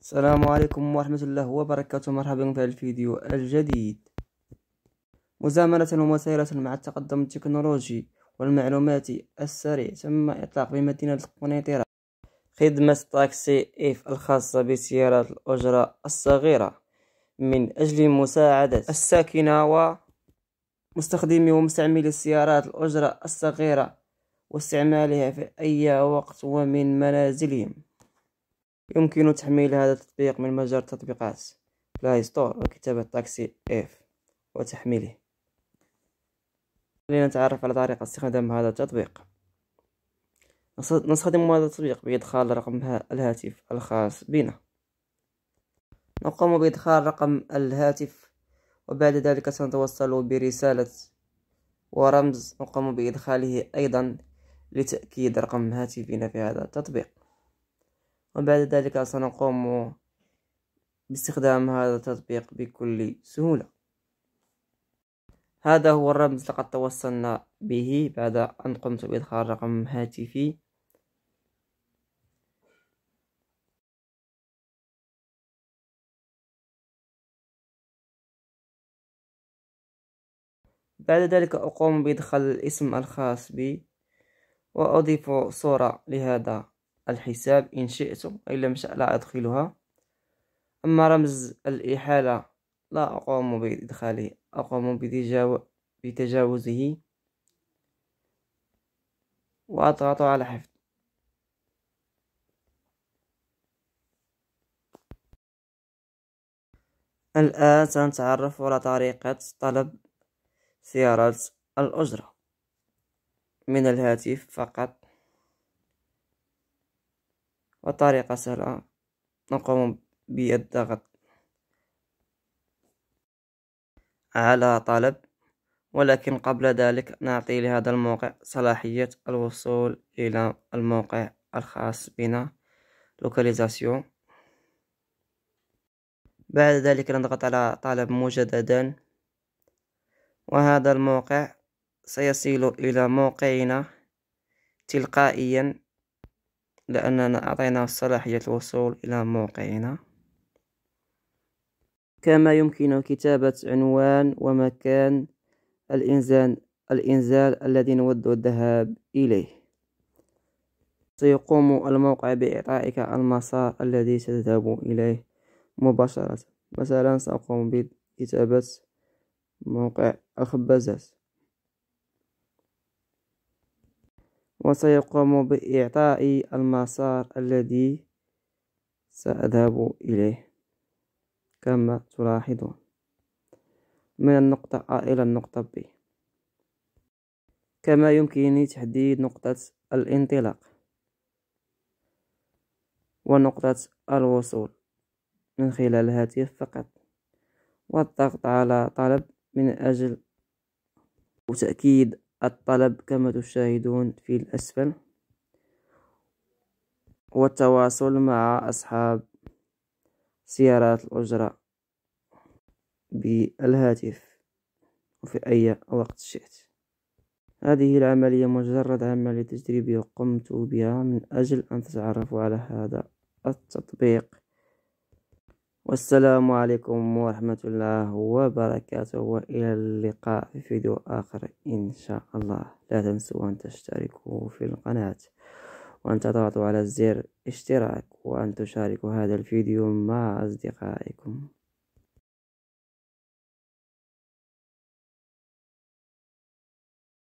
السلام عليكم ورحمة الله وبركاته مرحبا بكم في الفيديو الجديد مزامنة ومسيرة مع التقدم التكنولوجي والمعلوماتي السريع تم إطلاق بمدينة قنيطرة خدمة تاكسي إيف الخاصة بسيارات الأجرة الصغيرة من أجل مساعدة الساكنة ومستخدمي ومستعملي السيارات الأجرة الصغيرة واستعمالها في أي وقت ومن منازلهم يمكن تحميل هذا التطبيق من متجر تطبيقات بلاي ستور وكتابة تاكسي اف وتحميله خلينا نتعرف على طريقة استخدام هذا التطبيق نستخدم هذا التطبيق بإدخال رقم الهاتف الخاص بنا نقوم بإدخال رقم الهاتف وبعد ذلك سنتوصل برسالة ورمز نقوم بإدخاله أيضا لتأكيد رقم هاتفنا في هذا التطبيق وبعد ذلك سنقوم باستخدام هذا التطبيق بكل سهولة هذا هو الرمز لقد توصلنا به بعد أن قمت بإدخال رقم هاتفي بعد ذلك أقوم بإدخال الاسم الخاص بي وأضيف صورة لهذا الحساب إن شئت وإن لم شاء لا أدخلها أما رمز الإحالة لا أقوم بإدخاله أقوم بتجاوزه وأضغط على حفظ الآن سنتعرف على طريقة طلب سيارات الأجرة من الهاتف فقط وطريقة سهلة آه. نقوم بالضغط على طلب ولكن قبل ذلك نعطي لهذا الموقع صلاحية الوصول إلى الموقع الخاص بنا لوكاليزاسيون بعد ذلك نضغط على طلب مجددا وهذا الموقع سيصل إلى موقعنا تلقائيا لأننا أعطيناه صلاحية الوصول إلى موقعنا كما يمكن كتابة عنوان ومكان الإنزال, الإنزال الذي نود الذهاب إليه سيقوم الموقع بإعطائك المسار الذي ستذهب إليه مباشرة مثلا سأقوم بكتابة موقع الخبازات وسيقوم بإعطائي المسار الذي سأذهب إليه كما تلاحظون من النقطة A إلى النقطة B كما يمكنني تحديد نقطة الانطلاق ونقطة الوصول من خلال الهاتف فقط والضغط على طلب من أجل وتأكيد الطلب كما تشاهدون في الأسفل والتواصل مع أصحاب سيارات الأجرة بالهاتف وفي أي وقت شئت هذه العملية مجرد عملية تجريبية قمت بها من أجل أن تتعرفوا على هذا التطبيق والسلام عليكم ورحمة الله وبركاته وإلى اللقاء في فيديو آخر إن شاء الله لا تنسوا أن تشتركوا في القناة وأن تضغطوا على زر اشتراك وأن تشاركوا هذا الفيديو مع أصدقائكم